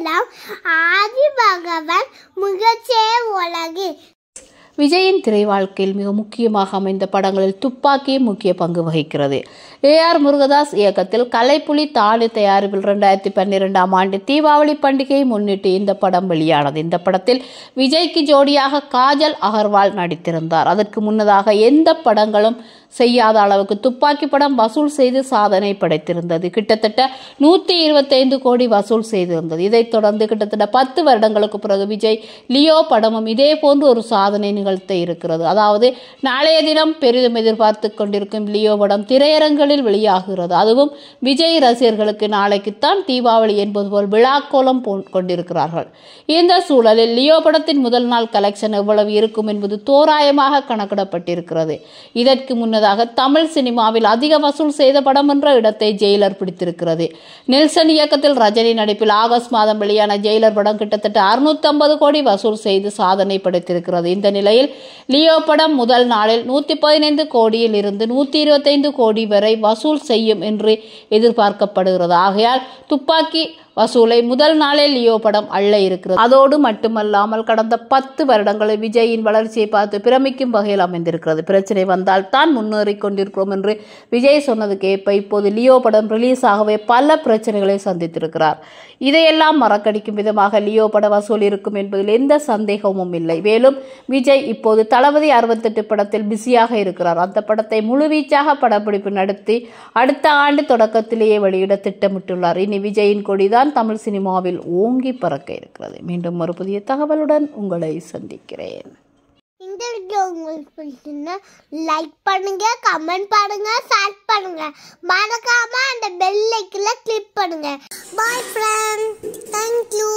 எல்லாம் ஆதி பகவன் முகச்சே உலகு விஜயின் திரை வாழ்க்கையில் மிக முக்கியமாக அமைந்த படங்களில் துப்பாக்கி முக்கிய பங்கு வகிக்கிறது ஏ ஆர் முருகதாஸ் இயக்கத்தில் கலைப்புலி தாலு தயாரிப்பில் ரெண்டாயிரத்தி பன்னிரெண்டாம் ஆண்டு தீபாவளி பண்டிகையை முன்னிட்டு இந்த படம் வெளியானது இந்த படத்தில் விஜய்க்கு ஜோடியாக காஜல் அகர்வால் நடித்திருந்தார் அதற்கு முன்னதாக எந்த படங்களும் செய்யாத அளவுக்கு துப்பாக்கி படம் வசூல் செய்து சாதனை படைத்திருந்தது கிட்டத்தட்ட நூற்றி இருபத்தைந்து கோடி வசூல் செய்திருந்தது இதைத் தொடர்ந்து கிட்டத்தட்ட பத்து வருடங்களுக்கு பிறகு விஜய் லியோ படமும் இதே போன்று ஒரு சாதனை நிகழ்த்த இருக்கிறது அதாவது நாளைய தினம் பெரிதும் எதிர்பார்த்து கொண்டிருக்கும் லியோ படம் திரையரங்களில் வெளியாகிறது அதுவும் விஜய் ரசிகர்களுக்கு நாளைக்குத்தான் தீபாவளி என்பது போல் விழாக்கோலம் கொண்டிருக்கிறார்கள் இந்த சூழலில் லியோ படத்தின் முதல் நாள் கலெக்ஷன் எவ்வளவு இருக்கும் என்பது தோராயமாக கணக்கிடப்பட்டிருக்கிறது இதற்கு முன்னர் முன்னதாக தமிழ் சினிமாவில் அதிக வசூல் செய்த படம் என்ற இடத்தை ஜெயிலர் பிடித்திருக்கிறது நெல்சன் இயக்கத்தில் ரஜினி நடிப்பில் ஆகஸ்ட் மாதம் வெளியான ஜெயிலர் படம் கிட்டத்தட்ட அறுநூத்தி கோடி வசூல் செய்து சாதனை படைத்திருக்கிறது இந்த நிலையில் லியோ படம் முதல் நாளில் நூற்றி பதினைந்து கோடியில் இருந்து நூற்றி இருபத்தைந்து கோடி வரை வசூல் செய்யும் என்று எதிர்பார்க்கப்படுகிறது ஆகையால் துப்பாக்கி வசூலை முதல் நாளே லியோ படம் அள்ள இருக்கிறது அதோடு மட்டுமல்லாமல் கடந்த பத்து வருடங்களில் விஜயின் வளர்ச்சியை பார்த்து பிரமிக்கும் வகையில் அமைந்திருக்கிறது பிரச்சனை வந்தால் தான் முன் முன்னேறி கொண்டிருக்கிறோம் என்று விஜய் சொன்னதுக்கு ஏற்ப இப்போது லியோ படம் ரிலீஸ் ஆகவே பல பிரச்சனைகளை சந்தித்திருக்கிறார் இதையெல்லாம் மறக்கடிக்கும் விதமாக லியோ பட வசூல் இருக்கும் என்பதில் எந்த சந்தேகமும் இல்லை மேலும் விஜய் இப்போது தளபதி அறுபத்தெட்டு படத்தில் பிஸியாக இருக்கிறார் அந்த படத்தை முழுவீச்சாக படப்பிடிப்பு நடத்தி அடுத்த ஆண்டு தொடக்கத்திலேயே வெளியிட திட்டமிட்டுள்ளார் இனி விஜயின் கொடிதான் தமிழ் சினிமாவில் ஓங்கி பறக்க இருக்கிறது மீண்டும் ஒரு புதிய தகவலுடன் உங்களை சந்திக்கிறேன் இந்த வீடியோ உங்களுக்கு பிடிச்சிருந்தா லைக் பண்ணுங்க கமெண்ட் பண்ணுங்க ஷேர் பண்ணுங்க மறக்காம அந்த பெல் ஐக்கில் கிளிக் பண்ணுங்க பாய் ஃப்ரெண்ட் தேங்க்யூ